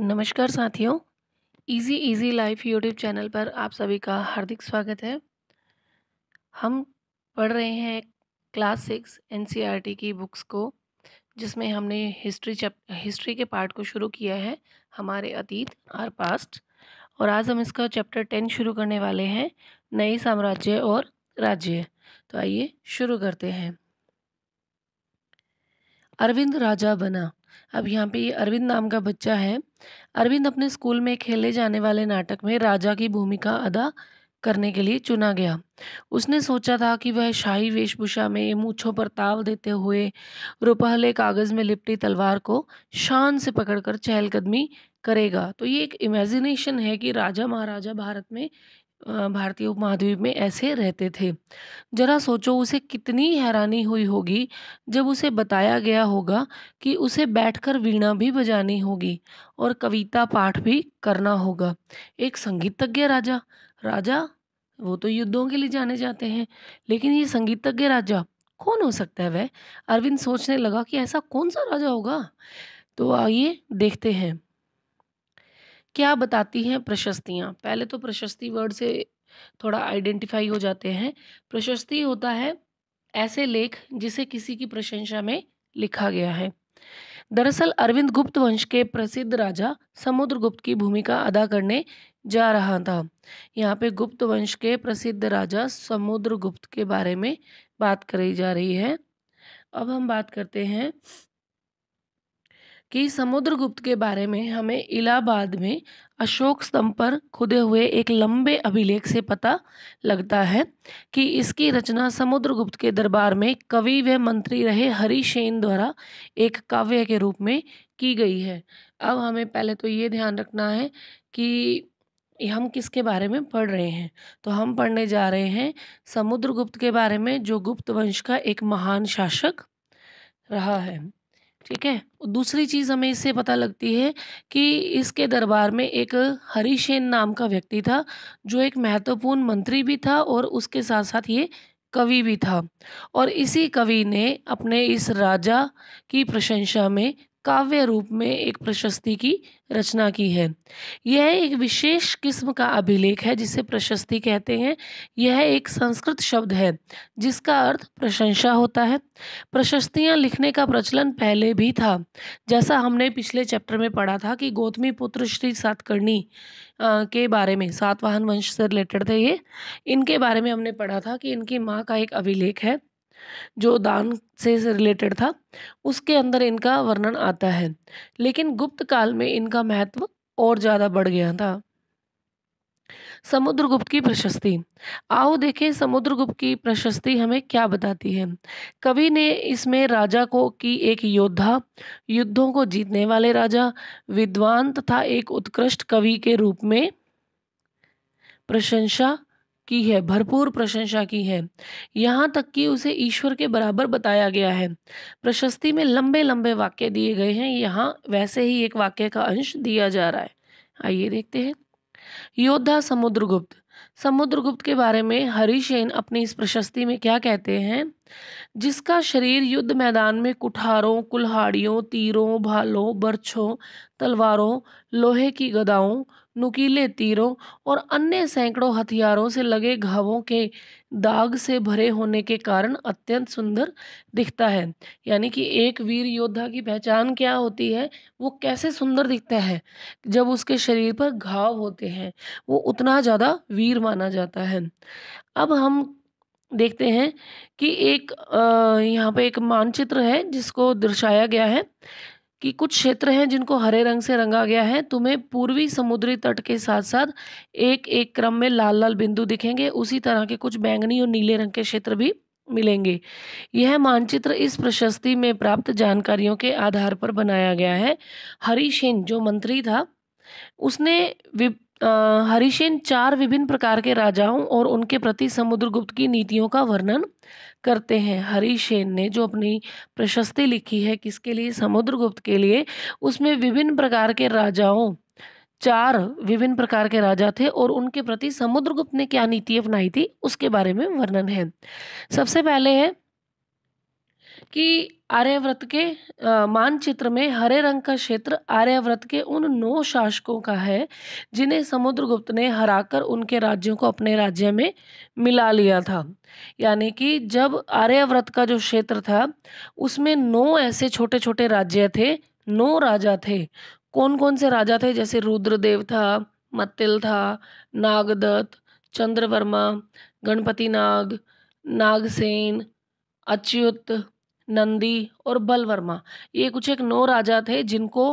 नमस्कार साथियों easy easy life YouTube channel पर आप सभी का हार्दिक स्वागत है हम पढ़ रहे हैं क्लास सिक्स एन e की बुक्स को जिसमें हमने हिस्ट्री चैप हिस्ट्री के पार्ट को शुरू किया है हमारे अतीत आर पास्ट और आज हम इसका चैप्टर टेन शुरू करने वाले हैं नए साम्राज्य और राज्य तो आइए शुरू करते हैं अरविंद राजा बना अब यहाँ पे ये अरविंद नाम का बच्चा है अरविंद अपने स्कूल में खेले जाने वाले नाटक में राजा की भूमिका अदा करने के लिए चुना गया उसने सोचा था कि वह शाही वेशभूषा में मूछों पर ताव देते हुए रुपहले कागज़ में लिपटी तलवार को शान से पकड़कर चहलकदमी करेगा तो ये एक इमेजिनेशन है कि राजा महाराजा भारत में भारतीय उपमहाद्वीप में ऐसे रहते थे जरा सोचो उसे कितनी हैरानी हुई होगी जब उसे बताया गया होगा कि उसे बैठकर वीणा भी बजानी होगी और कविता पाठ भी करना होगा एक संगीतज्ञ राजा राजा वो तो युद्धों के लिए जाने जाते हैं लेकिन ये संगीतज्ञ राजा कौन हो सकता है वह अरविंद सोचने लगा कि ऐसा कौन सा राजा होगा तो आइए देखते हैं क्या बताती हैं प्रशस्तियाँ पहले तो प्रशस्ति वर्ड से थोड़ा आइडेंटिफाई हो जाते हैं प्रशस्ति होता है ऐसे लेख जिसे किसी की प्रशंसा में लिखा गया है दरअसल अरविंद गुप्त वंश के प्रसिद्ध राजा समुद्रगुप्त की भूमिका अदा करने जा रहा था यहाँ पे गुप्त वंश के प्रसिद्ध राजा समुद्रगुप्त के बारे में बात करी जा रही है अब हम बात करते हैं कि समुद्रगुप्त के बारे में हमें इलाहाबाद में अशोक स्तंभ पर खुदे हुए एक लंबे अभिलेख से पता लगता है कि इसकी रचना समुद्रगुप्त के दरबार में कवि व मंत्री रहे हरिशेन द्वारा एक काव्य के रूप में की गई है अब हमें पहले तो ये ध्यान रखना है कि हम किसके बारे में पढ़ रहे हैं तो हम पढ़ने जा रहे हैं समुद्रगुप्त के बारे में जो गुप्त वंश का एक महान शासक रहा है ठीक है दूसरी चीज़ हमें इससे पता लगती है कि इसके दरबार में एक हरीशेन नाम का व्यक्ति था जो एक महत्वपूर्ण मंत्री भी था और उसके साथ साथ ये कवि भी था और इसी कवि ने अपने इस राजा की प्रशंसा में काव्य रूप में एक प्रशस्ति की रचना की है यह एक विशेष किस्म का अभिलेख है जिसे प्रशस्ति कहते हैं यह एक संस्कृत शब्द है जिसका अर्थ प्रशंसा होता है प्रशस्तियाँ लिखने का प्रचलन पहले भी था जैसा हमने पिछले चैप्टर में पढ़ा था कि गौतमी पुत्र श्री सातकर्णी के बारे में सातवाहन वंश से रिलेटेड थे ये इनके बारे में हमने पढ़ा था कि इनकी माँ का एक अभिलेख है जो दान से रिलेटेड था उसके अंदर इनका वर्णन आता है लेकिन गुप्त काल में इनका महत्व और ज़्यादा बढ़ गया था समुद्रगुप्त की प्रशस्ति आओ देखें समुद्रगुप्त की प्रशस्ति हमें क्या बताती है कवि ने इसमें राजा को कि एक योद्धा युद्धों को जीतने वाले राजा विद्वान तथा एक उत्कृष्ट कवि के रूप में प्रशंसा की है भरपूर प्रशंसा की है यहाँ तक कि उसे ईश्वर के बराबर बताया गया है प्रशस्ति में लंबे लंबे वाक्य दिए गए हैं यहाँ वैसे ही एक वाक्य का अंश दिया जा रहा है आइए देखते हैं योद्धा समुद्रगुप्त समुद्रगुप्त के बारे में हरिशेन अपनी इस प्रशस्ति में क्या कहते हैं जिसका शरीर युद्ध मैदान में कुठारों कुल्हाड़ियों तीरों भालों बर्छों तलवारों लोहे की गदाओं नुकीले तीरों और अन्य सैकड़ों हथियारों से लगे घावों के दाग से भरे होने के कारण अत्यंत सुंदर दिखता है यानी कि एक वीर योद्धा की पहचान क्या होती है वो कैसे सुंदर दिखता है जब उसके शरीर पर घाव होते हैं वो उतना ज़्यादा वीर माना जाता है अब हम देखते हैं कि एक यहाँ पे एक मानचित्र है जिसको दर्शाया गया है कि कुछ क्षेत्र हैं जिनको हरे रंग से रंगा गया है तुम्हें पूर्वी समुद्री तट के साथ साथ एक एक क्रम में लाल लाल बिंदु दिखेंगे उसी तरह के कुछ बैंगनी और नीले रंग के क्षेत्र भी मिलेंगे यह मानचित्र इस प्रशस्ति में प्राप्त जानकारियों के आधार पर बनाया गया है हरी सिंह जो मंत्री था उसने हरिशेन चार विभिन्न प्रकार के राजाओं और उनके प्रति समुद्रगुप्त की नीतियों का वर्णन करते हैं हरिशेन ने जो अपनी प्रशस्ति लिखी है किसके लिए समुद्रगुप्त के लिए उसमें विभिन्न प्रकार के राजाओं चार विभिन्न प्रकार के राजा थे और उनके प्रति समुद्रगुप्त ने क्या नीति अपनाई थी उसके बारे में वर्णन है सबसे पहले है कि आर्यव्रत के मानचित्र में हरे रंग का क्षेत्र आर्यव्रत के उन नौ शासकों का है जिन्हें समुद्रगुप्त ने हराकर उनके राज्यों को अपने राज्य में मिला लिया था यानी कि जब आर्यव्रत का जो क्षेत्र था उसमें नौ ऐसे छोटे छोटे राज्य थे नौ राजा थे कौन कौन से राजा थे जैसे रुद्रदेव था मत्तिल था नागदत्त चंद्रवर्मा गणपति नाग नागसेन अच्युत नंदी और बलवर्मा ये कुछ एक नौ राजा थे जिनको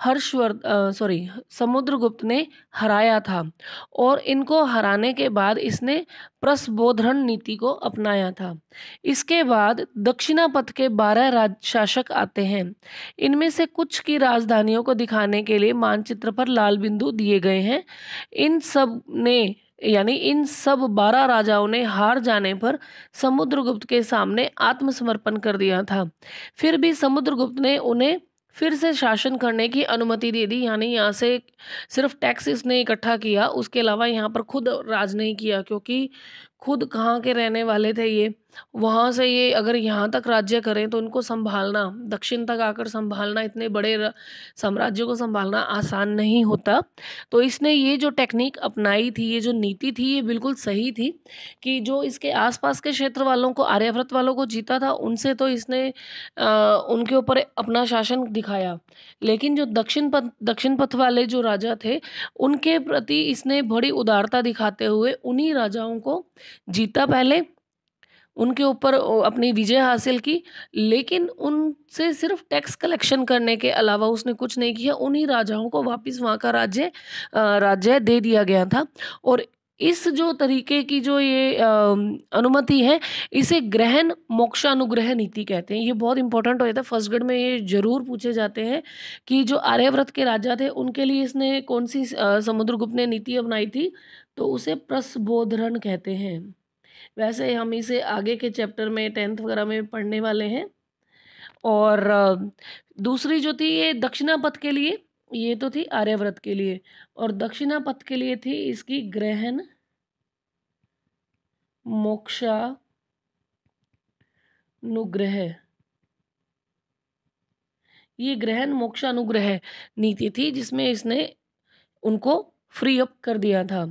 हर्षवर्ध सॉरी समुद्रगुप्त ने हराया था और इनको हराने के बाद इसने प्रसबोधन नीति को अपनाया था इसके बाद दक्षिणा पथ के बारह राज शासक आते हैं इनमें से कुछ की राजधानियों को दिखाने के लिए मानचित्र पर लाल बिंदु दिए गए हैं इन सब ने यानी इन सब बारह राजाओं ने हार जाने पर समुद्रगुप्त के सामने आत्मसमर्पण कर दिया था फिर भी समुद्रगुप्त ने उन्हें फिर से शासन करने की अनुमति दे दी यानी यहाँ से सिर्फ टैक्स इसने इकट्ठा किया उसके अलावा यहाँ पर खुद राज नहीं किया क्योंकि खुद कहाँ के रहने वाले थे ये वहाँ से ये अगर यहाँ तक राज्य करें तो उनको संभालना दक्षिण तक आकर संभालना इतने बड़े साम्राज्यों को संभालना आसान नहीं होता तो इसने ये जो टेक्निक अपनाई थी ये जो नीति थी ये बिल्कुल सही थी कि जो इसके आसपास के क्षेत्र वालों को आर्यव्रत वालों को जीता था उनसे तो इसने आ, उनके ऊपर अपना शासन दिखाया लेकिन जो दक्षिण पथ दक्षिण पथ वाले जो राजा थे उनके प्रति इसने बड़ी उदारता दिखाते हुए उन्हीं राजाओं को जीता पहले उनके ऊपर अपनी विजय हासिल की लेकिन उनसे सिर्फ टैक्स कलेक्शन करने के अलावा उसने कुछ नहीं किया उन्हीं राजाओं को वापस वहाँ का राज्य राज्य दे दिया गया था और इस जो तरीके की जो ये अनुमति है इसे ग्रहण मोक्षानुग्रह नीति कहते हैं ये बहुत इंपॉर्टेंट हो जाता है फर्स्टगढ़ में ये जरूर पूछे जाते हैं कि जो आर्यव्रत के राजा थे उनके लिए इसने कौन सी समुद्रगुप्त ने नीति अपनाई थी तो उसे प्रसबोधरण कहते हैं वैसे हम इसे आगे के चैप्टर में टेंथ वगैरह में पढ़ने वाले हैं और दूसरी जो थी ये दक्षिणा पथ के लिए ये तो थी आर्यव्रत के लिए और दक्षिणा पथ के लिए थी इसकी ग्रहण मोक्षा अनुग्रह ये ग्रहण मोक्षानुग्रह नीति थी जिसमें इसने उनको फ्री अप कर दिया था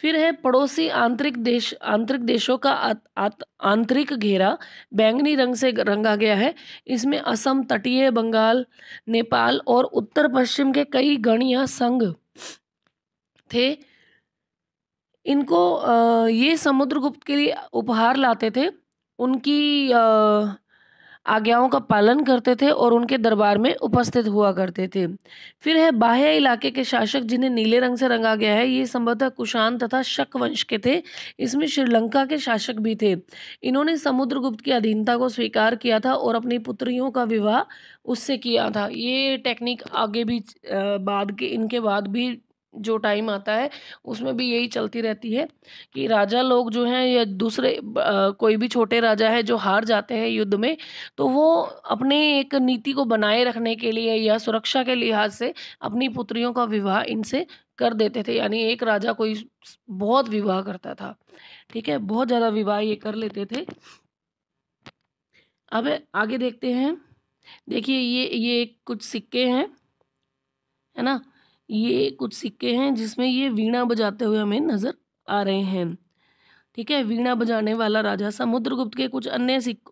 फिर है पड़ोसी आंतरिक देश आंतरिक देशों का आ, आ, आंतरिक घेरा बैंगनी रंग से रंगा गया है इसमें असम तटीय बंगाल नेपाल और उत्तर पश्चिम के कई गणिया संघ थे इनको ये समुद्रगुप्त के लिए उपहार लाते थे उनकी आज्ञाओं का पालन करते थे और उनके दरबार में उपस्थित हुआ करते थे फिर है बाह्य इलाके के शासक जिन्हें नीले रंग से रंगा गया है ये संभवतः कुशान तथा शक वंश के थे इसमें श्रीलंका के शासक भी थे इन्होंने समुद्रगुप्त की अधीनता को स्वीकार किया था और अपनी पुत्रियों का विवाह उससे किया था ये टेक्निक आगे भी बाद के इनके बाद भी जो टाइम आता है उसमें भी यही चलती रहती है कि राजा लोग जो हैं या दूसरे आ, कोई भी छोटे राजा है जो हार जाते हैं युद्ध में तो वो अपने एक नीति को बनाए रखने के लिए या सुरक्षा के लिहाज से अपनी पुत्रियों का विवाह इनसे कर देते थे यानी एक राजा कोई बहुत विवाह करता था ठीक है बहुत ज़्यादा विवाह ये कर लेते थे अब आगे देखते हैं देखिए ये ये कुछ सिक्के हैं है ना ये कुछ सिक्के हैं जिसमें ये वीणा बजाते हुए हमें नज़र आ रहे हैं ठीक है वीणा बजाने वाला राजा समुद्रगुप्त के कुछ अन्य सिक्क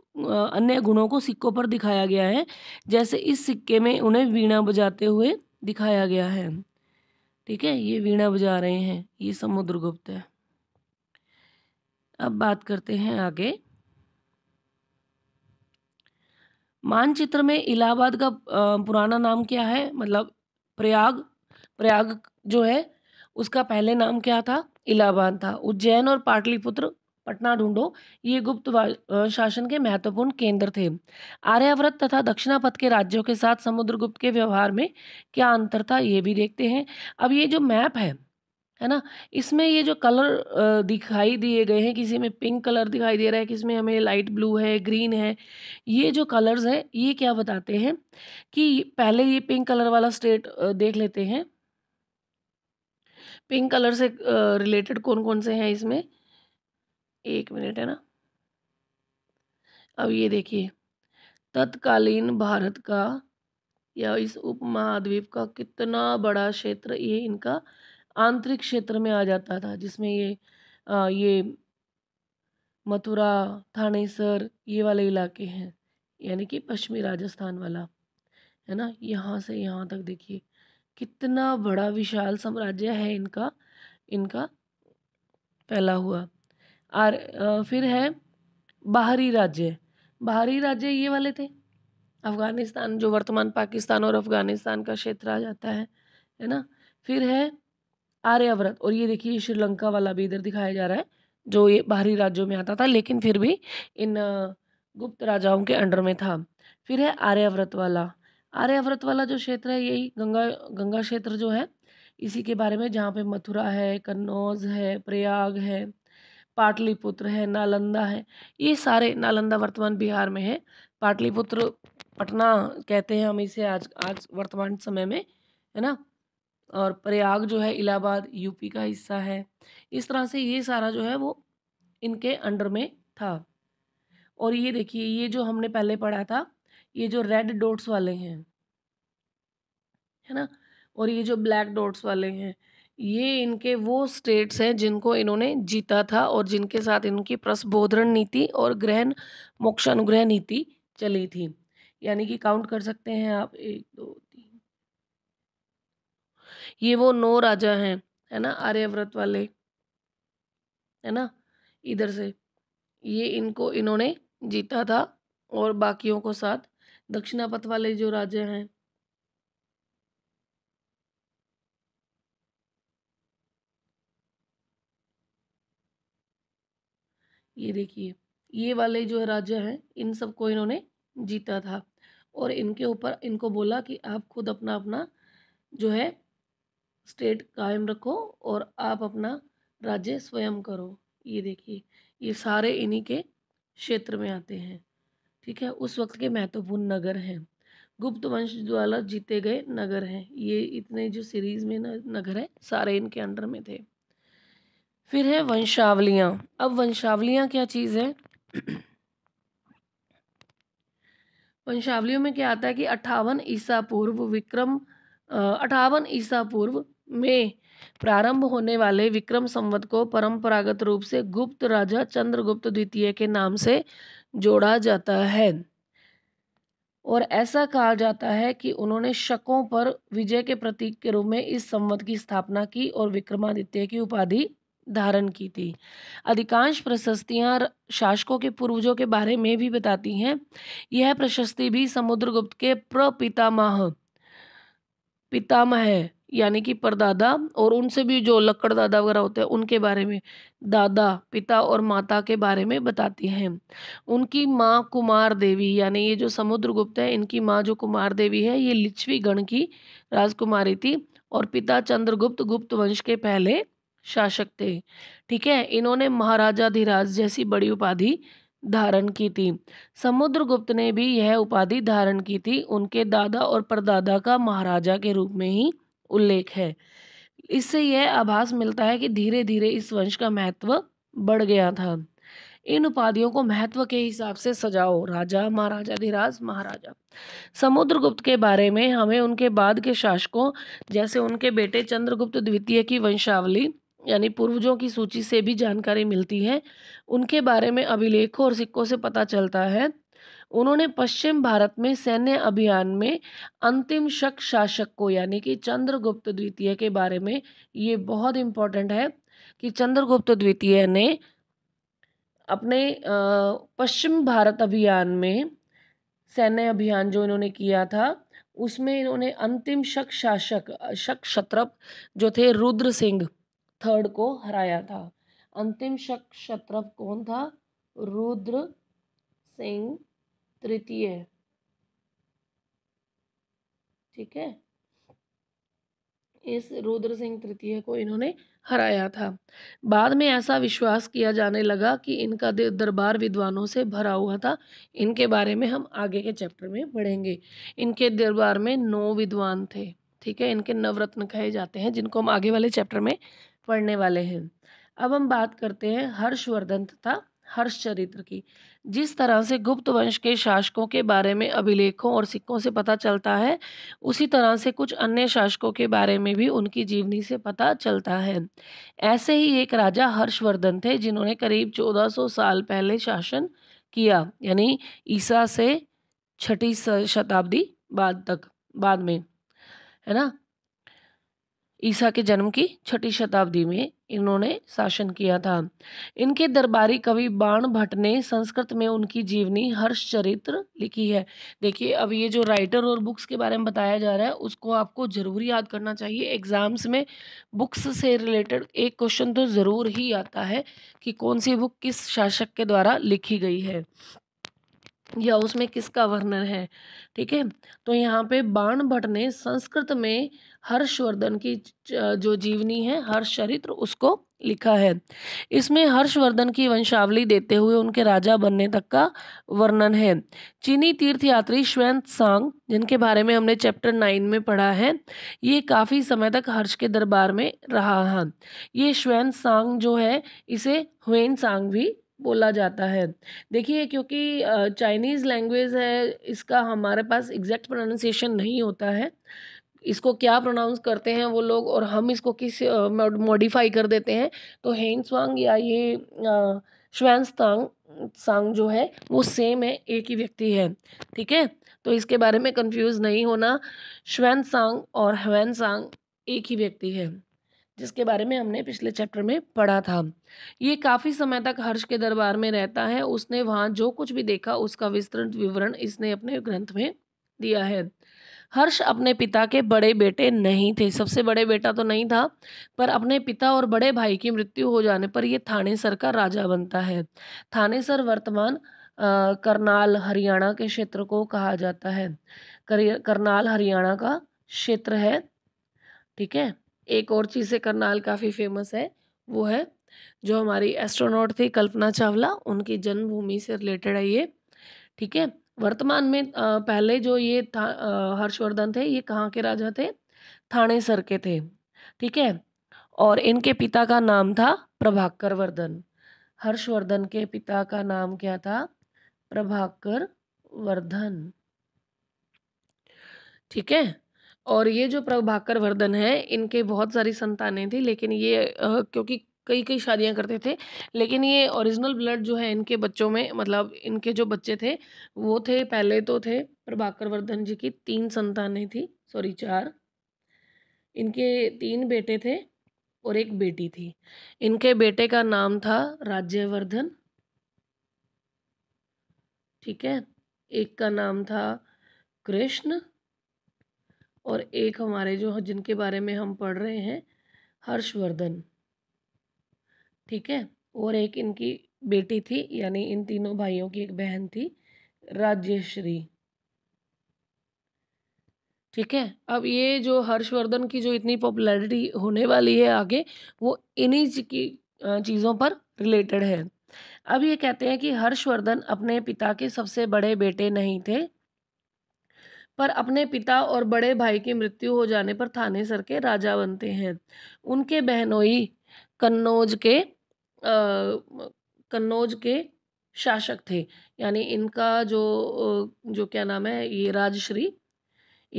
अन्य गुणों को सिक्कों पर दिखाया गया है जैसे इस सिक्के में उन्हें वीणा बजाते हुए दिखाया गया है ठीक है ये वीणा बजा रहे हैं ये समुद्रगुप्त है अब बात करते हैं आगे मानचित्र में इलाहाबाद का पुराना नाम क्या है मतलब प्रयाग प्रयाग जो है उसका पहले नाम क्या था इलाहाबाद था उज्जैन और पाटलिपुत्र पटना ढूंढो ये गुप्त शासन के महत्वपूर्ण केंद्र थे आर्याव्रत तथा दक्षिणापथ के राज्यों के साथ समुद्रगुप्त के व्यवहार में क्या अंतर था ये भी देखते हैं अब ये जो मैप है है ना इसमें ये जो कलर दिखाई दिए गए हैं किसी में पिंक कलर दिखाई दे रहा है किसी में हमें लाइट ब्लू है ग्रीन है ये जो कलर्स हैं ये क्या बताते हैं कि पहले ये पिंक कलर वाला स्टेट देख लेते हैं पिंक कलर से रिलेटेड कौन कौन से हैं इसमें एक मिनट है ना अब ये देखिए तत्कालीन भारत का या इस उपमहाद्वीप का कितना बड़ा क्षेत्र ये इनका आंतरिक क्षेत्र में आ जाता था जिसमें ये आ, ये मथुरा थानेसर ये वाले इलाके हैं यानी कि पश्चिमी राजस्थान वाला है ना यहाँ से यहाँ तक देखिए कितना बड़ा विशाल साम्राज्य है इनका इनका फैला हुआ और फिर है बाहरी राज्य बाहरी राज्य ये वाले थे अफ़गानिस्तान जो वर्तमान पाकिस्तान और अफ़गानिस्तान का क्षेत्र आ जाता है है ना फिर है आर्यावर्त और ये देखिए श्रीलंका वाला भी इधर दिखाया जा रहा है जो ये बाहरी राज्यों में आता था लेकिन फिर भी इन गुप्त राजाओं के अंडर में था फिर है आर्याव्रत वाला आर्यावर्त वाला जो क्षेत्र है यही गंगा गंगा क्षेत्र जो है इसी के बारे में जहाँ पे मथुरा है कन्नौज है प्रयाग है पाटलिपुत्र है नालंदा है ये सारे नालंदा वर्तमान बिहार में है पाटलिपुत्र पटना कहते हैं हम इसे आज आज वर्तमान समय में है ना और प्रयाग जो है इलाहाबाद यूपी का हिस्सा है इस तरह से ये सारा जो है वो इनके अंडर में था और ये देखिए ये जो हमने पहले पढ़ा था ये जो रेड डॉट्स वाले हैं है ना और ये जो ब्लैक डॉट्स वाले हैं ये इनके वो स्टेट्स हैं जिनको इन्होंने जीता था और जिनके साथ इनकी प्रसबोधन नीति और ग्रहण मोक्ष अनुग्रह नीति चली थी यानी कि काउंट कर सकते हैं आप एक दो तीन ये वो नौ राजा हैं है ना आर्यव्रत वाले है ना इधर से ये इनको इन्होंने जीता था और बाकियों को साथ दक्षिणापथ वाले जो राजा हैं ये देखिए ये वाले जो राजा हैं इन सबको इन्होंने जीता था और इनके ऊपर इनको बोला कि आप खुद अपना अपना जो है स्टेट कायम रखो और आप अपना राज्य स्वयं करो ये देखिए ये सारे इन्हीं के क्षेत्र में आते हैं ठीक है उस वक्त के महत्वपूर्ण नगर हैं गुप्त वंश द्वारा जीते गए नगर हैं ये इतने जो सीरीज में नगर है सारे इनके अंडर में थे फिर है वंशावलियाँ अब वंशावलियाँ क्या चीज़ है वंशावलियों में क्या आता है कि अट्ठावन ईसा पूर्व विक्रम अठावन ईसा पूर्व में प्रारंभ होने वाले विक्रम संवत को परंपरागत रूप से गुप्त राजा चंद्रगुप्त द्वितीय के नाम से जोड़ा जाता है और ऐसा कहा जाता है कि उन्होंने शकों पर विजय के प्रतीक के रूप में इस संवत की स्थापना की और विक्रमादित्य की उपाधि धारण की थी अधिकांश प्रशस्तियां शासकों के पूर्वजों के बारे में भी बताती हैं यह प्रशस्ति भी समुद्रगुप्त के प्रपितामह पितामह यानी कि परदादा और उनसे भी जो लक्कड़ दादा वगैरह होते हैं उनके बारे में दादा पिता और माता के बारे में बताती हैं उनकी माँ कुमार देवी यानी ये जो समुद्रगुप्त है इनकी माँ जो कुमार देवी है ये लिच्छवी गण की राजकुमारी थी और पिता चंद्रगुप्त गुप्त वंश के पहले शासक थे ठीक है इन्होंने महाराजाधिराज जैसी बड़ी उपाधि धारण की थी समुद्रगुप्त ने भी यह उपाधि धारण की थी उनके दादा और परदादा का महाराजा के रूप में ही उल्लेख है इससे यह आभास मिलता है कि धीरे धीरे इस वंश का महत्व बढ़ गया था इन उपाधियों को महत्व के हिसाब से सजाओ राजा महाराजा धीराज महाराजा समुद्रगुप्त के बारे में हमें उनके बाद के शासकों जैसे उनके बेटे चंद्रगुप्त द्वितीय की वंशावली यानी पूर्वजों की सूची से भी जानकारी मिलती है उनके बारे में अभिलेखों और सिक्कों से पता चलता है उन्होंने पश्चिम भारत में सैन्य अभियान में अंतिम शक शासक को यानी कि चंद्रगुप्त द्वितीय के बारे में ये बहुत इम्पोर्टेंट है कि चंद्रगुप्त द्वितीय ने अपने पश्चिम भारत अभियान में सैन्य अभियान जो इन्होंने किया था उसमें इन्होंने अंतिम शक शासक शक शत्रप जो थे रुद्र सिंह थर्ड को हराया था अंतिम शक शत्रप कौन था रुद्र सिंह तृतीय ठीक है इस रुद्र सिंह तृतीय को इन्होंने हराया था बाद में ऐसा विश्वास किया जाने लगा कि इनका दरबार विद्वानों से भरा हुआ था इनके बारे में हम आगे के चैप्टर में पढ़ेंगे इनके दरबार में नौ विद्वान थे ठीक है इनके नवरत्न कहे जाते हैं जिनको हम आगे वाले चैप्टर में पढ़ने वाले हैं अब हम बात करते हैं हर्षवर्धन तथा हर्ष चरित्र की जिस तरह से गुप्त वंश के शासकों के बारे में अभिलेखों और सिक्कों से पता चलता है उसी तरह से कुछ अन्य शासकों के बारे में भी उनकी जीवनी से पता चलता है ऐसे ही एक राजा हर्षवर्धन थे जिन्होंने करीब 1400 साल पहले शासन किया यानी ईसा से छठी शताब्दी बाद तक बाद में है ना ईसा के जन्म की छठी शताब्दी में इन्होंने शासन किया था इनके दरबारी कवि बाण भट्ट ने संस्कृत में उनकी जीवनी हर्ष चरित्र लिखी है देखिए अब ये जो राइटर और बुक्स के बारे में बताया जा रहा है उसको आपको ज़रूर याद करना चाहिए एग्ज़ाम्स में बुक्स से रिलेटेड एक क्वेश्चन तो ज़रूर ही आता है कि कौन सी बुक किस शासक के द्वारा लिखी गई है या उसमें किसका वर्णन है ठीक है तो यहाँ पे बाण भट्ट ने संस्कृत में हर्षवर्धन की जो जीवनी है हर्ष चरित्र उसको लिखा है इसमें हर्षवर्धन की वंशावली देते हुए उनके राजा बनने तक का वर्णन है चीनी तीर्थयात्री श्वेन सांग जिनके बारे में हमने चैप्टर नाइन में पढ़ा है ये काफ़ी समय तक हर्ष के दरबार में रहा है ये श्वेन सांग जो है इसे हुएन सांग भी बोला जाता है देखिए क्योंकि चाइनीज़ लैंग्वेज है इसका हमारे पास एग्जैक्ट प्रोनाउंसिएशन नहीं होता है इसको क्या प्रोनाउंस करते हैं वो लोग और हम इसको किस मॉडिफाई कर देते हैं तो स्वांग या ये श्वैंस्तांग सांग जो है वो सेम है एक ही व्यक्ति है ठीक है तो इसके बारे में कंफ्यूज नहीं होना श्वेन सांग और हवेन सांग एक ही व्यक्ति है जिसके बारे में हमने पिछले चैप्टर में पढ़ा था ये काफ़ी समय तक हर्ष के दरबार में रहता है उसने वहाँ जो कुछ भी देखा उसका विस्तृत विवरण इसने अपने ग्रंथ में दिया है हर्ष अपने पिता के बड़े बेटे नहीं थे सबसे बड़े बेटा तो नहीं था पर अपने पिता और बड़े भाई की मृत्यु हो जाने पर यह थानेसर का राजा बनता है थानेसर वर्तमान करनाल हरियाणा के क्षेत्र को कहा जाता है करनाल हरियाणा का क्षेत्र है ठीक है एक और चीज़ से करनाल काफ़ी फेमस है वो है जो हमारी एस्ट्रोनॉट थी कल्पना चावला उनकी जन्मभूमि से रिलेटेड है ये ठीक है वर्तमान में पहले जो ये था हर्षवर्धन थे ये कहाँ के राजा थे थाने सर के थे ठीक है और इनके पिता का नाम था प्रभाकर वर्धन हर्षवर्धन के पिता का नाम क्या था प्रभाकर वर्धन ठीक है और ये जो प्रभाकर वर्धन है इनके बहुत सारी संतानें थी लेकिन ये क्योंकि कई कई शादियां करते थे लेकिन ये ओरिजिनल ब्लड जो है इनके बच्चों में मतलब इनके जो बच्चे थे वो थे पहले तो थे प्रभाकर वर्धन जी की तीन संतानें थी सॉरी चार इनके तीन बेटे थे और एक बेटी थी इनके बेटे का नाम था राज्यवर्धन ठीक है एक का नाम था कृष्ण और एक हमारे जो जिनके बारे में हम पढ़ रहे हैं हर्षवर्धन ठीक है और एक इनकी बेटी थी यानी इन तीनों भाइयों की एक बहन थी राजेश्री ठीक है अब ये जो हर्षवर्धन की जो इतनी पॉपुलैरिटी होने वाली है आगे वो इन्हीं की चीज़ों पर रिलेटेड है अब ये कहते हैं कि हर्षवर्धन अपने पिता के सबसे बड़े बेटे नहीं थे पर अपने पिता और बड़े भाई की मृत्यु हो जाने पर थाने सर के राजा बनते हैं उनके बहनोई कन्नौज के कन्नौज के शासक थे यानी इनका जो जो क्या नाम है ये राजश्री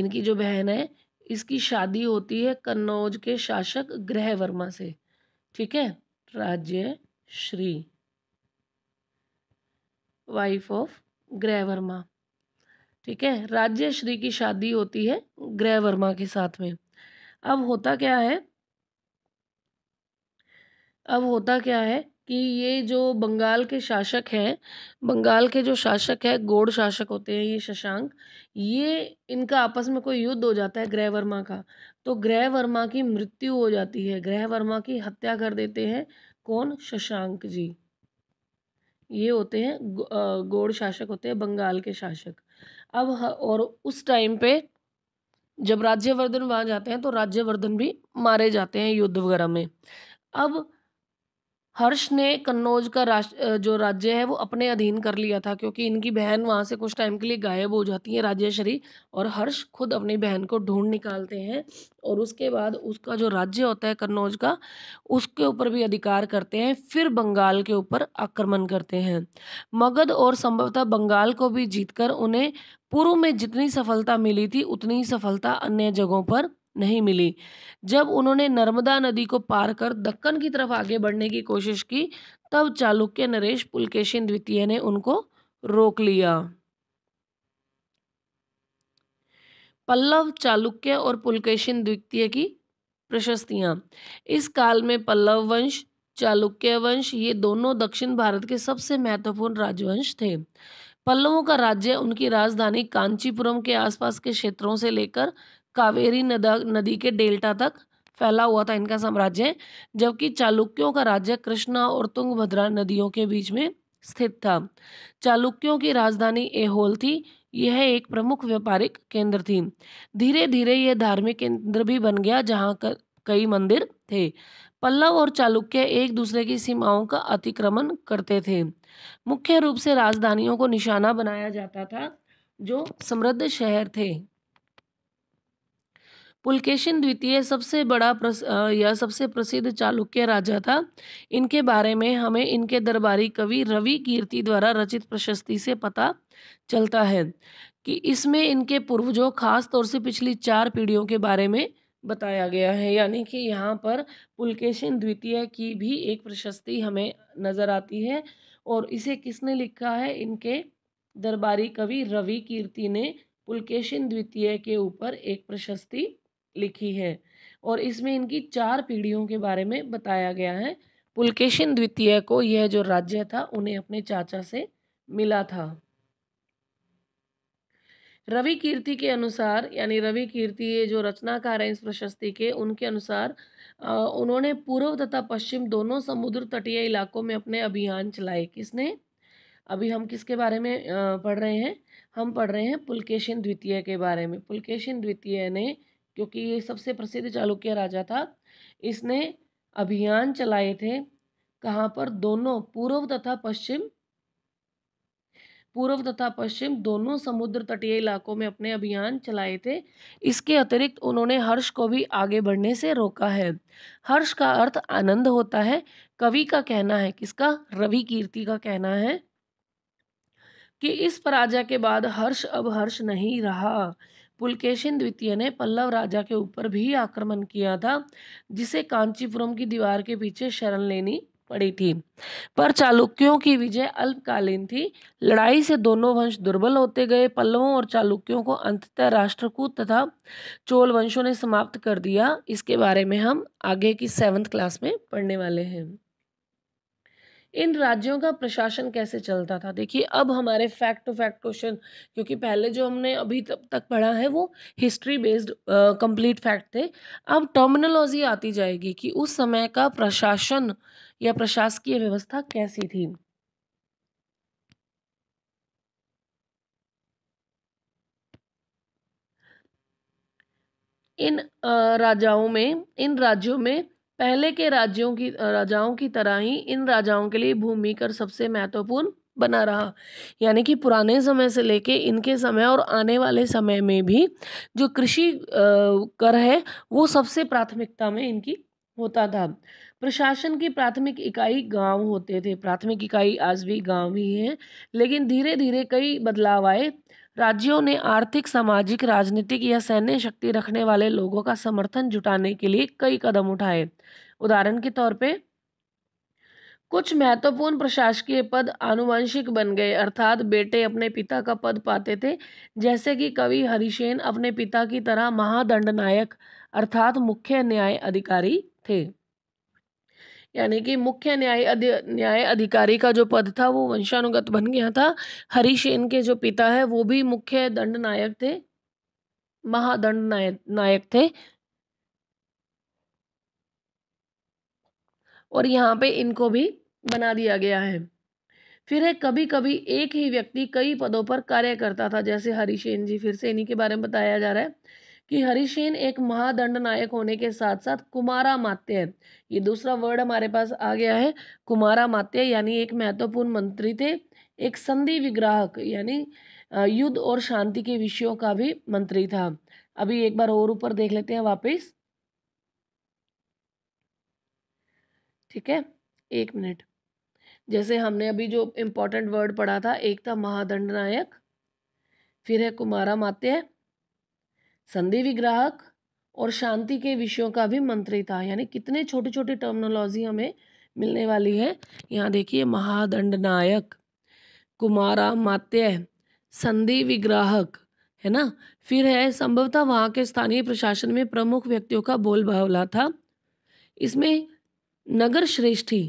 इनकी जो बहन है इसकी शादी होती है कन्नौज के शासक ग्रह वर्मा से ठीक है राज्य श्री वाइफ ऑफ ग्रह वर्मा ठीक है राज्य श्री की शादी होती है ग्रह वर्मा के साथ में अब होता क्या है अब होता क्या है कि ये जो बंगाल के शासक हैं बंगाल के जो शासक है गोड शासक होते हैं ये शशांक ये इनका आपस में कोई युद्ध हो जाता है वर्मा का तो ग्रह वर्मा की मृत्यु हो जाती है ग्रह वर्मा की हत्या कर देते हैं कौन शशांक जी ये होते हैं गोड़ शासक होते हैं बंगाल के शासक अब और उस टाइम पे जब राज्यवर्धन वहाँ जाते हैं तो राज्यवर्धन भी मारे जाते हैं युद्ध वगैरह में अब हर्ष ने कन्नौज का राष्ट्र जो राज्य है वो अपने अधीन कर लिया था क्योंकि इनकी बहन वहाँ से कुछ टाइम के लिए गायब हो जाती है राजेश्वरी और हर्ष खुद अपनी बहन को ढूंढ निकालते हैं और उसके बाद उसका जो राज्य होता है कन्नौज का उसके ऊपर भी अधिकार करते हैं फिर बंगाल के ऊपर आक्रमण करते हैं मगध और संभवतः बंगाल को भी जीतकर उन्हें पूर्व में जितनी सफलता मिली थी उतनी सफलता अन्य जगहों पर नहीं मिली जब उन्होंने नर्मदा नदी को पार कर दक्कन की तरफ आगे बढ़ने की कोशिश की तब चालुक्य नरेश पुलकेशिन द्वितीय ने उनको रोक लिया पल्लव चालुक्य और पुलकेशिन द्वितीय की प्रशस्तियां इस काल में पल्लव वंश चालुक्य वंश ये दोनों दक्षिण भारत के सबसे महत्वपूर्ण राजवंश थे पल्लवों का राज्य उनकी राजधानी कांचीपुरम के आसपास के क्षेत्रों से लेकर कावेरी नदा नदी के डेल्टा तक फैला हुआ था इनका साम्राज्य जबकि चालुक्यों का राज्य कृष्णा और तुंगभद्रा नदियों के बीच में स्थित था चालुक्यों की राजधानी एहोल थी यह एक प्रमुख व्यापारिक केंद्र थी धीरे धीरे यह धार्मिक केंद्र भी बन गया जहाँ कई मंदिर थे पल्लव और चालुक्य एक दूसरे की सीमाओं का अतिक्रमण करते थे मुख्य रूप से राजधानियों को निशाना बनाया जाता था जो समृद्ध शहर थे पुलकेशिन द्वितीय सबसे बड़ा या सबसे प्रसिद्ध चालुक्य राजा था इनके बारे में हमें इनके दरबारी कवि रवि कीर्ति द्वारा रचित प्रशस्ति से पता चलता है कि इसमें इनके पूर्वजों खास तौर से पिछली चार पीढ़ियों के बारे में बताया गया है यानी कि यहाँ पर पुलकेशिन द्वितीय की भी एक प्रशस्ति हमें नज़र आती है और इसे किसने लिखा है इनके दरबारी कवि रवि कीर्ति ने पुलकेशिन द्वितीय के ऊपर एक प्रशस्ति लिखी है और इसमें इनकी चार पीढ़ियों के बारे में बताया गया है पुलकेशिन द्वितीय को यह जो राज्य था उन्हें अपने चाचा से मिला था रवि कीर्ति के अनुसार यानी रवि कीर्ति ये जो रचनाकार हैं इस प्रशस्ति के उनके अनुसार उन्होंने पूर्व तथा पश्चिम दोनों समुद्र तटीय इलाकों में अपने अभियान चलाए किसने अभी हम किसके बारे में पढ़ रहे हैं हम पढ़ रहे हैं पुलकेशिन द्वितीय के बारे में पुलकेशिन द्वितीय ने क्योंकि ये सबसे प्रसिद्ध चालुक्य राजा था इसने अभियान चलाए थे कहाँ पर दोनों पूर्व तथा पश्चिम पूर्व तथा पश्चिम दोनों समुद्र तटीय इलाकों में अपने अभियान चलाए थे इसके अतिरिक्त उन्होंने हर्ष को भी आगे बढ़ने से रोका है हर्ष का अर्थ आनंद होता है कवि का कहना है किसका रवि कीर्ति का कहना है कि इस पराजय के बाद हर्ष अब हर्ष नहीं रहा पुलकेशिन द्वितीय ने पल्लव राजा के ऊपर भी आक्रमण किया था जिसे कांचीपुरम की दीवार के पीछे शरण लेनी पड़ी थी पर चालुक्यों की विजय अल्पकालीन थी लड़ाई से दोनों वंश दुर्बल होते गए पल्लवों और चालुक्यों को अंततः राष्ट्रकूट तथा चोल वंशों ने समाप्त कर दिया इसके बारे में हम आगे की सेवन्थ क्लास में पढ़ने वाले हैं इन राज्यों का प्रशासन कैसे चलता था देखिए अब हमारे फैक्ट टू फैक्ट क्वेश्चन क्योंकि पहले जो हमने अभी तब तक पढ़ा है वो हिस्ट्री बेस्ड कंप्लीट फैक्ट थे अब टर्मिनोलॉजी आती जाएगी कि उस समय का प्रशासन या प्रशासकीय व्यवस्था कैसी थी इन राजाओं में इन राज्यों में पहले के राज्यों की राजाओं की तरह ही इन राजाओं के लिए भूमि कर सबसे महत्वपूर्ण बना रहा यानी कि पुराने समय से लेके इनके समय और आने वाले समय में भी जो कृषि कर है वो सबसे प्राथमिकता में इनकी होता था प्रशासन की प्राथमिक इकाई गांव होते थे प्राथमिक इकाई आज भी गांव ही है लेकिन धीरे धीरे कई बदलाव आए राज्यों ने आर्थिक सामाजिक राजनीतिक या सैन्य शक्ति रखने वाले लोगों का समर्थन जुटाने के लिए कई कदम उठाए उदाहरण के तौर पे कुछ महत्वपूर्ण प्रशासकीय पद आनुवंशिक बन गए अर्थात बेटे अपने पिता का पद पाते थे जैसे कि कवि हरिशेन अपने पिता की तरह महादंडनायक अर्थात मुख्य न्याय अधिकारी थे यानी कि मुख्य न्याय अधि न्याय अधिकारी का जो पद था वो वंशानुगत बन गया था हरिशेन के जो पिता है वो भी मुख्य दंड नायक थे महादंड नायक नायक थे और यहाँ पे इनको भी बना दिया गया है फिर है कभी कभी एक ही व्यक्ति कई पदों पर कार्य करता था जैसे हरिशेन जी फिर से इन्हीं के बारे में बताया जा रहा है कि हरिशेन एक महादंड नायक होने के साथ साथ कुमारा मात्य है ये दूसरा वर्ड हमारे पास आ गया है कुमारा मात्य यानी एक महत्वपूर्ण मंत्री थे एक संधि विग्राहक यानी युद्ध और शांति के विषयों का भी मंत्री था अभी एक बार और ऊपर देख लेते हैं वापस ठीक है एक मिनट जैसे हमने अभी जो इम्पोर्टेंट वर्ड पढ़ा था एक था महादंड नायक फिर है कुमारा मात्य संधि विग्राहक और शांति के विषयों का भी मंत्री था यानी कितने छोटे छोटे टर्मिनोलॉजी हमें मिलने वाली है यहाँ देखिए महादंड नायक कुमारा मात्य संधि विग्राहक है ना फिर है संभवतः वहाँ के स्थानीय प्रशासन में प्रमुख व्यक्तियों का बोलबावला था इसमें नगर श्रेष्ठी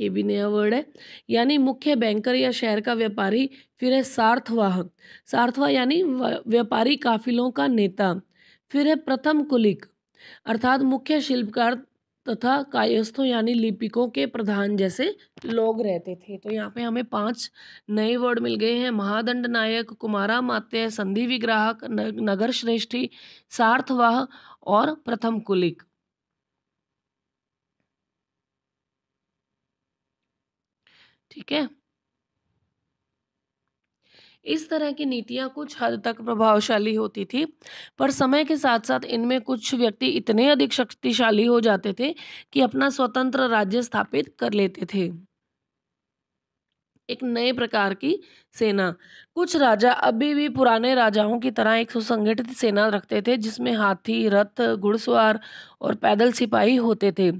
ये भी नया वर्ड है यानी मुख्य बैंकर या शहर का व्यापारी फिर है सार्थवाहक सार्थवा यानी व्यापारी काफिलों का नेता फिर है प्रथम कुलिक अर्थात मुख्य शिल्पकार तथा कायस्थों यानी लिपिकों के प्रधान जैसे लोग रहते थे तो यहाँ पे हमें पांच नए वर्ड मिल गए हैं महादंड नायक कुमारा मात्य संधि विग्राहक नगर श्रेष्ठी सार्थवाह और प्रथम कुलिक ठीक है इस तरह की नीतियां कुछ हद तक प्रभावशाली होती थी पर समय के साथ साथ इनमें कुछ व्यक्ति इतने अधिक शक्तिशाली हो जाते थे कि अपना स्वतंत्र राज्य स्थापित कर लेते थे एक नए प्रकार की सेना कुछ राजा अभी भी पुराने राजाओं की तरह एक सुसंगठित सेना रखते थे जिसमें हाथी रथ घुड़सवार और पैदल सिपाही होते थे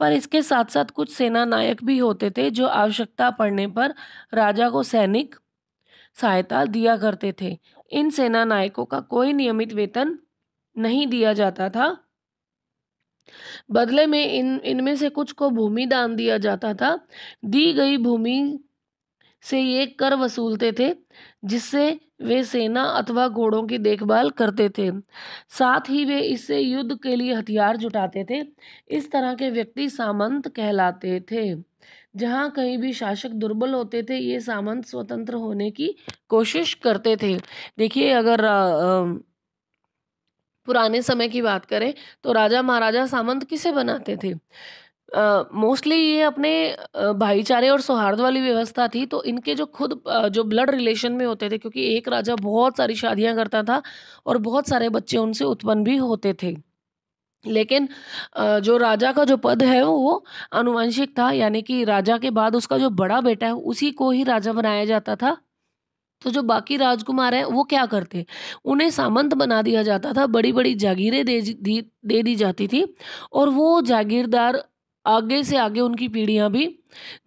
पर इसके साथ साथ कुछ सेना नायक भी होते थे जो आवश्यकता पड़ने पर राजा को सैनिक सहायता दिया करते थे इन सेना नायकों का कोई नियमित वेतन नहीं दिया जाता था बदले में इन इनमें से कुछ को भूमि दान दिया जाता था दी गई भूमि से ये कर वसूलते थे जिससे वे सेना अथवा घोड़ों की देखभाल करते थे साथ ही वे इससे युद्ध के लिए हथियार जुटाते थे इस तरह के व्यक्ति सामंत कहलाते थे जहाँ कहीं भी शासक दुर्बल होते थे ये सामंत स्वतंत्र होने की कोशिश करते थे देखिए अगर आ, आ, पुराने समय की बात करें तो राजा महाराजा सामंत किसे बनाते थे मोस्टली ये अपने भाईचारे और सौहार्द वाली व्यवस्था थी तो इनके जो खुद जो ब्लड रिलेशन में होते थे क्योंकि एक राजा बहुत सारी शादियां करता था और बहुत सारे बच्चे उनसे उत्पन्न भी होते थे लेकिन जो राजा का जो पद है वो अनुवंशिक था यानी कि राजा के बाद उसका जो बड़ा बेटा है उसी को ही राजा बनाया जाता था तो जो बाकी राजकुमार हैं वो क्या करते उन्हें सामंत बना दिया जाता था बड़ी बड़ी जागीरें दे दी दे दी जाती थी और वो जागीरदार आगे से आगे उनकी पीढ़ियाँ भी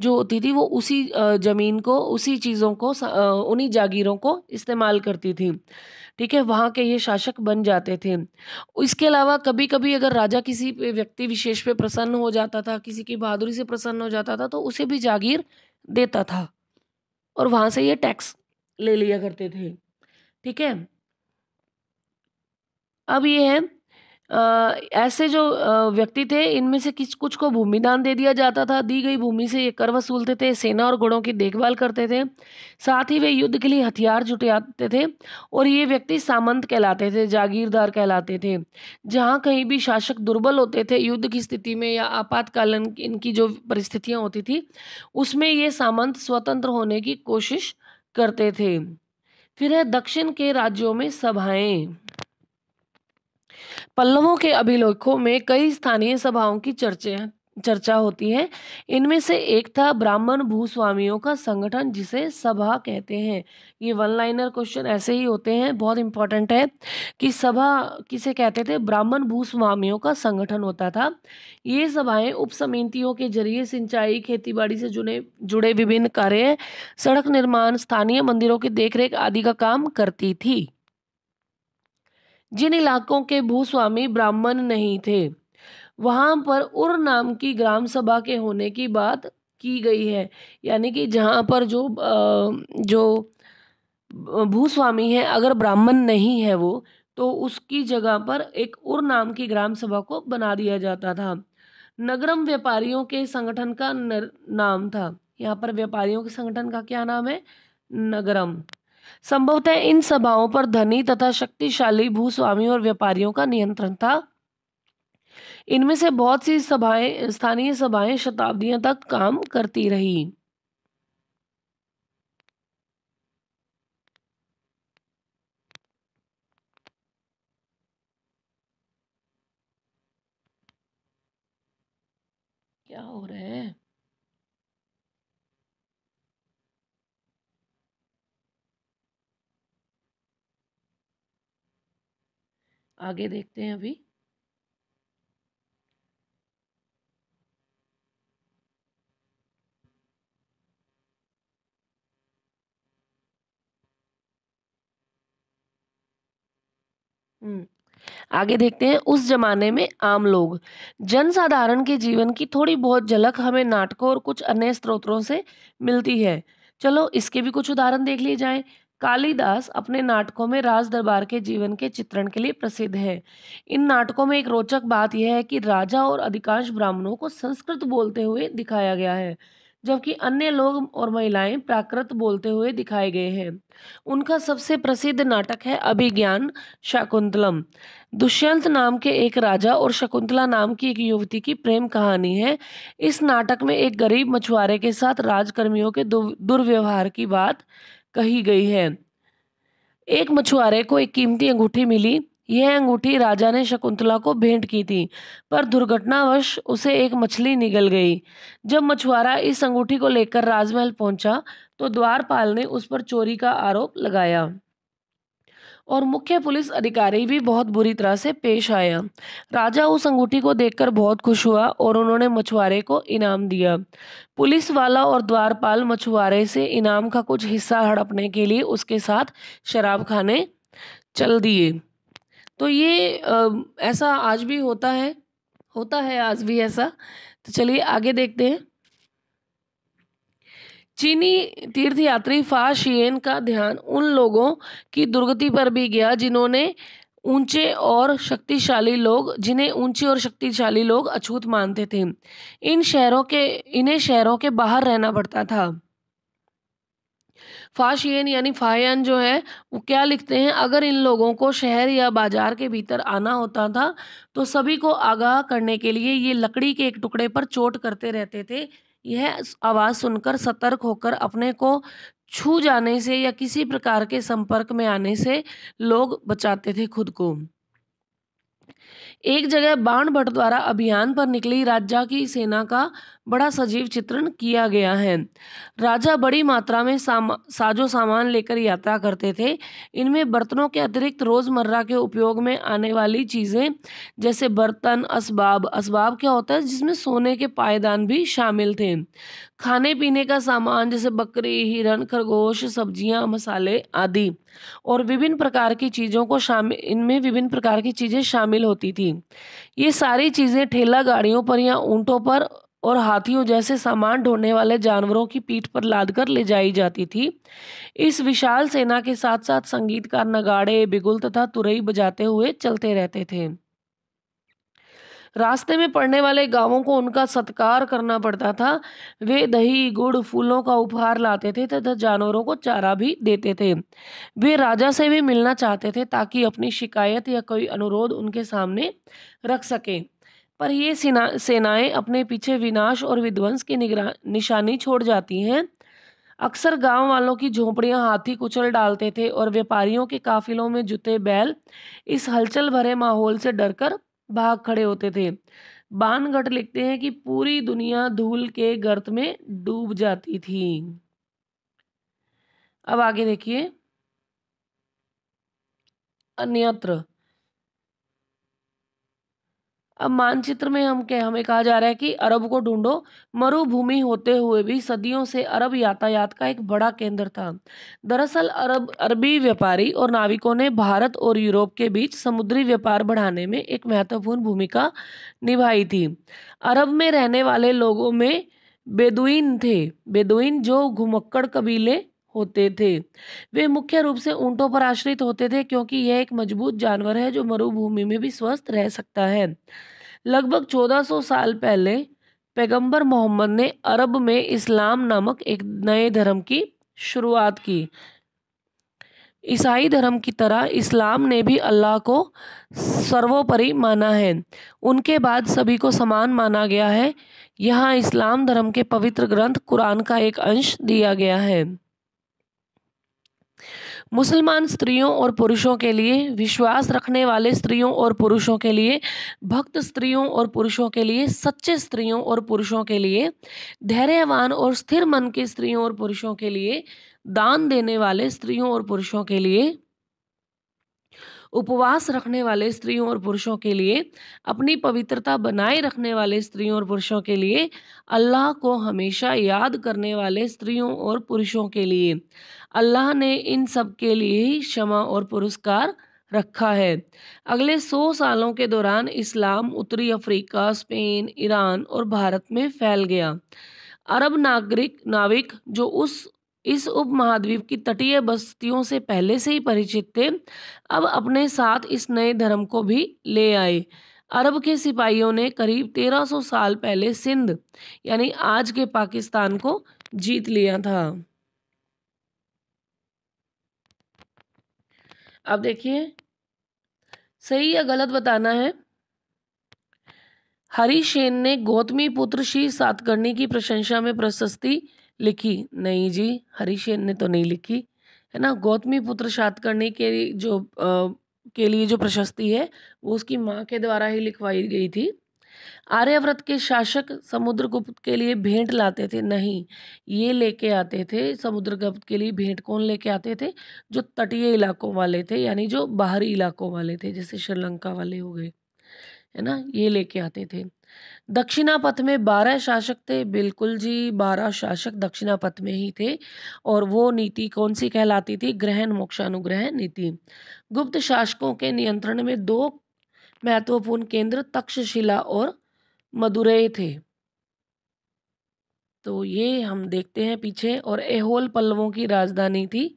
जो होती थी वो उसी ज़मीन को उसी चीज़ों को उन्हीं जागीरों को इस्तेमाल करती थी ठीक है वहाँ के ये शासक बन जाते थे इसके अलावा कभी कभी अगर राजा किसी व्यक्ति विशेष पे प्रसन्न हो जाता था किसी की बहादुरी से प्रसन्न हो जाता था तो उसे भी जागीर देता था और वहाँ से ये टैक्स ले लिया करते थे ठीक है अब ये है ऐसे जो व्यक्ति थे इनमें से किस कुछ को भूमिदान दे दिया जाता था दी गई भूमि से ये कर वसूलते थे सेना और घोड़ों की देखभाल करते थे साथ ही वे युद्ध के लिए हथियार जुटाते थे और ये व्यक्ति सामंत कहलाते थे जागीरदार कहलाते थे जहाँ कहीं भी शासक दुर्बल होते थे युद्ध की स्थिति में या आपातकालीन इनकी जो परिस्थितियाँ होती थी उसमें ये सामंत स्वतंत्र होने की कोशिश करते थे फिर है दक्षिण के राज्यों में सभाएं पल्लवों के अभिलेखों में कई स्थानीय सभाओं की चर्चे चर्चा होती है इनमें से एक था ब्राह्मण भूस्वामियों का संगठन जिसे सभा कहते हैं ये वन लाइनर क्वेश्चन ऐसे ही होते हैं बहुत इंपॉर्टेंट है कि सभा किसे कहते थे ब्राह्मण भूस्वामियों का संगठन होता था ये सभाएं उप समितियों के जरिए सिंचाई खेतीबाड़ी से जुड़े जुड़े विभिन्न कार्य सड़क निर्माण स्थानीय मंदिरों की देखरेख आदि का काम करती थी जिन इलाकों के भूस्वामी ब्राह्मण नहीं थे वहाँ पर उर नाम की ग्राम सभा के होने की बात की गई है यानी कि जहाँ पर जो जो भूस्वामी है अगर ब्राह्मण नहीं है वो तो उसकी जगह पर एक उर नाम की ग्राम सभा को बना दिया जाता था नगरम व्यापारियों के संगठन का नर, नाम था यहाँ पर व्यापारियों के संगठन का क्या नाम है नगरम संभवतः इन सभाओं पर धनी तथा शक्तिशाली भूस्वामी और व्यापारियों का नियंत्रण था इनमें से बहुत सी सभाएं स्थानीय सभाएं शताब्दियों तक काम करती रही क्या हो रहा है आगे देखते हैं अभी हम्म, आगे देखते हैं उस जमाने में आम लोग जनसाधारण के जीवन की थोड़ी बहुत झलक हमें नाटकों और कुछ अन्य स्त्रोतों से मिलती है चलो इसके भी कुछ उदाहरण देख लिए जाएं कालिदास अपने नाटकों में राज दरबार के जीवन के चित्रण के लिए प्रसिद्ध है इन नाटकों में एक रोचक बात यह है कि राजा और अधिकांश ब्राह्मणों को संस्कृत बोलते हुए दिखाया गया है जबकि अन्य लोग और महिलाएं प्राकृत बोलते हुए दिखाए गए हैं उनका सबसे प्रसिद्ध नाटक है अभिज्ञान शकुंतलम दुष्यंत नाम के एक राजा और शकुंतला नाम की एक युवती की प्रेम कहानी है इस नाटक में एक गरीब मछुआरे के साथ राजकर्मियों के दुर्व्यवहार की बात कही गई है एक मछुआरे को एक कीमती अंगूठी मिली यह अंगूठी राजा ने शकुंतला को भेंट की थी पर दुर्घटनावश उसे एक मछली निगल गई जब मछुआरा इस अंगूठी को लेकर राजमहल पहुंचा तो द्वारपाल ने उस पर चोरी का आरोप लगाया और मुख्य पुलिस अधिकारी भी बहुत बुरी तरह से पेश आया राजा उस अंगूठी को देखकर बहुत खुश हुआ और उन्होंने मछुआरे को इनाम दिया पुलिस वाला और द्वारपाल मछुआरे से इनाम का कुछ हिस्सा हड़पने के लिए उसके साथ शराब खाने चल दिए तो ये आ, ऐसा आज भी होता है होता है आज भी ऐसा तो चलिए आगे देखते हैं चीनी तीर्थयात्री फा शियन का ध्यान उन लोगों की दुर्गति पर भी गया जिन्होंने ऊंचे और शक्तिशाली लोग जिन्हें ऊंचे और शक्तिशाली लोग अछूत मानते थे इन शहरों के इन्हें शहरों के बाहर रहना पड़ता था फाशियन यानी फायन जो है वो क्या लिखते हैं अगर इन लोगों को शहर या बाजार के भीतर आना होता था तो सभी को आगाह करने के लिए ये लकड़ी के एक टुकड़े पर चोट करते रहते थे यह आवाज़ सुनकर सतर्क होकर अपने को छू जाने से या किसी प्रकार के संपर्क में आने से लोग बचाते थे खुद को एक जगह बाण भट्ट द्वारा अभियान पर निकली राजा की सेना का बड़ा सजीव चित्रण किया गया है राजा बड़ी मात्रा में साम, साजो सामान लेकर यात्रा करते थे इनमें बर्तनों के अतिरिक्त रोज़मर्रा के उपयोग में आने वाली चीज़ें जैसे बर्तन असबाब असबाब क्या होता है जिसमें सोने के पायदान भी शामिल थे खाने पीने का सामान जैसे बकरी हिरण खरगोश सब्जियां मसाले आदि और विभिन्न प्रकार की चीज़ों को शामिल इनमें विभिन्न प्रकार की चीज़ें शामिल होती थी ये सारी चीज़ें ठेला गाड़ियों पर या ऊँटों पर और हाथियों जैसे सामान ढोने वाले जानवरों की पीठ पर लादकर ले जाई जाती थी इस विशाल सेना के साथ साथ संगीतकार नगाड़े बिगुल तथा तुरई बजाते हुए चलते रहते थे रास्ते में पड़ने वाले गांवों को उनका सत्कार करना पड़ता था वे दही गुड़ फूलों का उपहार लाते थे तथा जानवरों को चारा भी देते थे वे राजा से भी मिलना चाहते थे ताकि अपनी शिकायत या कोई अनुरोध उनके सामने रख सकें पर ये सेना सेनाएँ अपने पीछे विनाश और विध्वंस की निगरा निशानी छोड़ जाती हैं अक्सर गांव वालों की झोपड़ियां हाथी कुचल डालते थे और व्यापारियों के काफिलों में जुते बैल इस हलचल भरे माहौल से डरकर भाग खड़े होते थे बानगढ़ लिखते हैं कि पूरी दुनिया धूल के गर्त में डूब जाती थी अब आगे देखिए अन्यत्र अब मानचित्र में हम क्या हमें कहा जा रहा है कि अरब को ढूंढो मरुभूमि होते हुए भी सदियों से अरब यातायात का एक बड़ा केंद्र था दरअसल अरब अरबी व्यापारी और नाविकों ने भारत और यूरोप के बीच समुद्री व्यापार बढ़ाने में एक महत्वपूर्ण भूमिका निभाई थी अरब में रहने वाले लोगों में बेदुइन थे बेदुइन जो घुमक्कड़ कबीले होते थे वे मुख्य रूप से ऊँटों पर आश्रित होते थे क्योंकि यह एक मजबूत जानवर है जो मरुभूमि में भी स्वस्थ रह सकता है लगभग 1400 साल पहले पैगंबर मोहम्मद ने अरब में इस्लाम नामक एक नए धर्म की शुरुआत की ईसाई धर्म की तरह इस्लाम ने भी अल्लाह को सर्वोपरि माना है उनके बाद सभी को समान माना गया है यहाँ इस्लाम धर्म के पवित्र ग्रंथ कुरान का एक अंश दिया गया है मुसलमान स्त्रियों और पुरुषों के लिए विश्वास रखने वाले स्त्रियों और पुरुषों के लिए भक्त स्त्रियों और पुरुषों के लिए सच्चे स्त्रियों और पुरुषों के लिए धैर्यवान और स्थिर मन के स्त्रियों और पुरुषों के लिए दान देने वाले स्त्रियों और पुरुषों के लिए उपवास रखने वाले स्त्रियों और पुरुषों के लिए अपनी पवित्रता बनाए रखने वाले स्त्रियों और पुरुषों के लिए अल्लाह को हमेशा याद करने वाले स्त्रियों और पुरुषों के लिए अल्लाह ने इन सब के लिए ही क्षमा और पुरस्कार रखा है अगले सौ सालों के दौरान इस्लाम उत्तरी अफ्रीका स्पेन ईरान और भारत में फैल गया अरब नागरिक नाविक जो उस इस उपमहाद्वीप की तटीय बस्तियों से पहले से ही परिचित थे अब अपने साथ इस नए धर्म को भी ले आए अरब के सिपाहियों ने करीब 1300 साल पहले सिंध यानी आज के पाकिस्तान को जीत लिया था अब देखिए सही या गलत बताना है हरी सेन ने गौतमी पुत्र श्री सातकर्णी की प्रशंसा में प्रशस्ति लिखी नहीं जी हरीशेन ने तो नहीं लिखी है ना गौतमी पुत्र शातकर्णी के जो आ, के लिए जो प्रशस्ति है वो उसकी माँ के द्वारा ही लिखवाई गई थी आर्यव्रत के शासक समुद्रगुप्त के लिए भेंट लाते थे नहीं ये लेके आते थे समुद्रगुप्त के लिए भेंट कौन लेके आते थे जो तटीय इलाकों वाले थे यानी जो बाहरी इलाकों वाले थे जैसे श्रीलंका वाले हो गए है ना ये लेके आते थे दक्षिणापथ में बारह शासक थे बिल्कुल जी बारह शासक दक्षिणापथ में ही थे और वो नीति कौन सी कहलाती थी ग्रहण मोक्षानुग्रह नीति गुप्त शासकों के नियंत्रण में दो महत्वपूर्ण केंद्र तक्षशिला और मदुरे थे तो ये हम देखते हैं पीछे और एहोल पल्लवों की राजधानी थी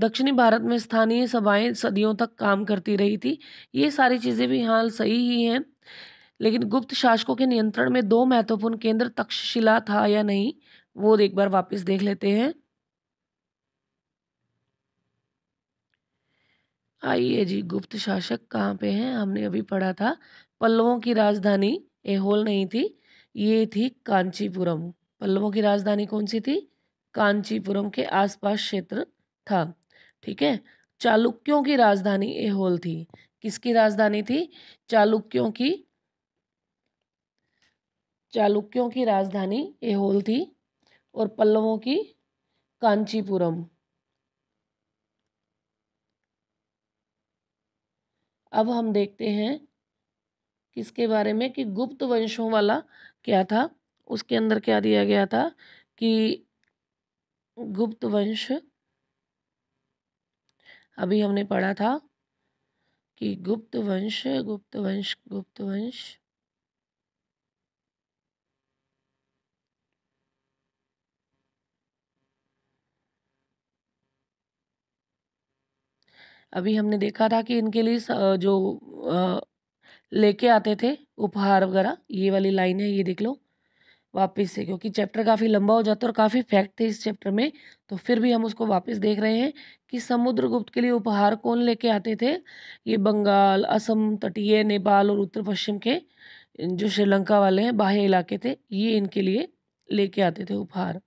दक्षिणी भारत में स्थानीय सभाएं सदियों तक काम करती रही थी ये सारी चीज़ें भी हाल सही ही हैं लेकिन गुप्त शासकों के नियंत्रण में दो महत्वपूर्ण केंद्र तक्षशिला था या नहीं वो एक बार वापस देख लेते हैं आइए जी गुप्त शासक कहाँ पे हैं हमने अभी पढ़ा था पल्लवों की राजधानी एहोल नहीं थी ये थी कांचीपुरम पल्लवों की राजधानी कौन सी थी कांचीपुरम के आसपास क्षेत्र था ठीक है चालुक्यों की राजधानी एहोल थी किसकी राजधानी थी चालुक्यों की चालुक्यों की राजधानी एहोल थी और पल्लवों की कांचीपुरम अब हम देखते हैं किसके बारे में कि गुप्त वंशों वाला क्या था उसके अंदर क्या दिया गया था कि गुप्त वंश अभी हमने पढ़ा था कि गुप्त वंश गुप्त वंश गुप्त वंश अभी हमने देखा था कि इनके लिए जो लेके आते थे उपहार वगैरह ये वाली लाइन है ये देख लो वापस से क्योंकि चैप्टर काफ़ी लंबा हो जाता है और काफ़ी फैक्ट थे इस चैप्टर में तो फिर भी हम उसको वापस देख रहे हैं कि समुद्रगुप्त के लिए उपहार कौन लेके आते थे ये बंगाल असम तटीय नेपाल और उत्तर पश्चिम के जो श्रीलंका वाले हैं बाह्य इलाके थे ये इनके लिए लेके आते थे उपहार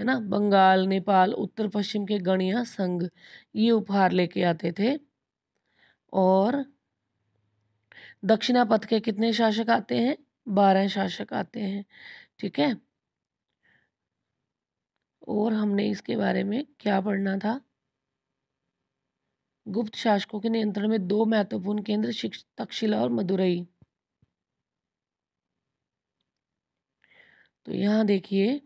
है ना बंगाल नेपाल उत्तर पश्चिम के गणिया संघ ये उपहार लेके आते थे और दक्षिणा पथ के कितने शासक आते हैं बारह शासक आते हैं ठीक है और हमने इसके बारे में क्या पढ़ना था गुप्त शासकों के नियंत्रण में दो महत्वपूर्ण केंद्र तक्षशिला और मदुरई तो यहाँ देखिए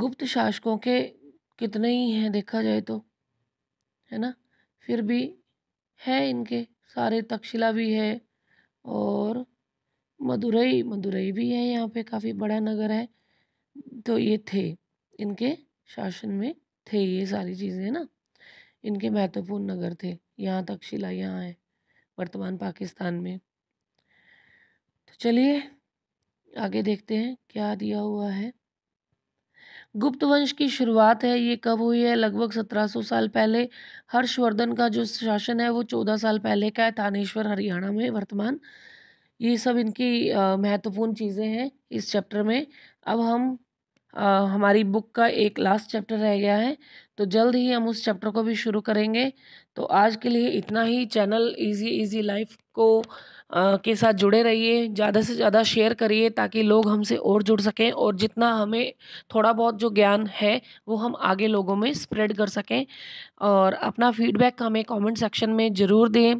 गुप्त शासकों के कितने ही हैं देखा जाए तो है ना फिर भी है इनके सारे तक्षशिला भी है और मदुरई मदुरई भी है यहाँ पे काफ़ी बड़ा नगर है तो ये थे इनके शासन में थे ये सारी चीज़ें ना इनके महत्वपूर्ण नगर थे यहाँ तक्षशिला यहाँ है वर्तमान पाकिस्तान में तो चलिए आगे देखते हैं क्या दिया हुआ है गुप्त वंश की शुरुआत है ये कब हुई है लगभग 1700 साल पहले हर्षवर्धन का जो शासन है वो 14 साल पहले का है थानेश्वर हरियाणा में वर्तमान ये सब इनकी महत्वपूर्ण चीज़ें हैं इस चैप्टर में अब हम आ, हमारी बुक का एक लास्ट चैप्टर रह गया है तो जल्द ही हम उस चैप्टर को भी शुरू करेंगे तो आज के लिए इतना ही चैनल इजी इजी लाइफ को के साथ जुड़े रहिए ज़्यादा से ज़्यादा शेयर करिए ताकि लोग हमसे और जुड़ सकें और जितना हमें थोड़ा बहुत जो ज्ञान है वो हम आगे लोगों में स्प्रेड कर सकें और अपना फीडबैक हमें कमेंट सेक्शन में ज़रूर दें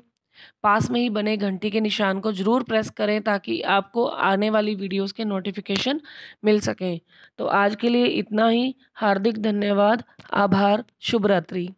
पास में ही बने घंटी के निशान को ज़रूर प्रेस करें ताकि आपको आने वाली वीडियोस के नोटिफिकेशन मिल सकें तो आज के लिए इतना ही हार्दिक धन्यवाद आभार शुभरात्रि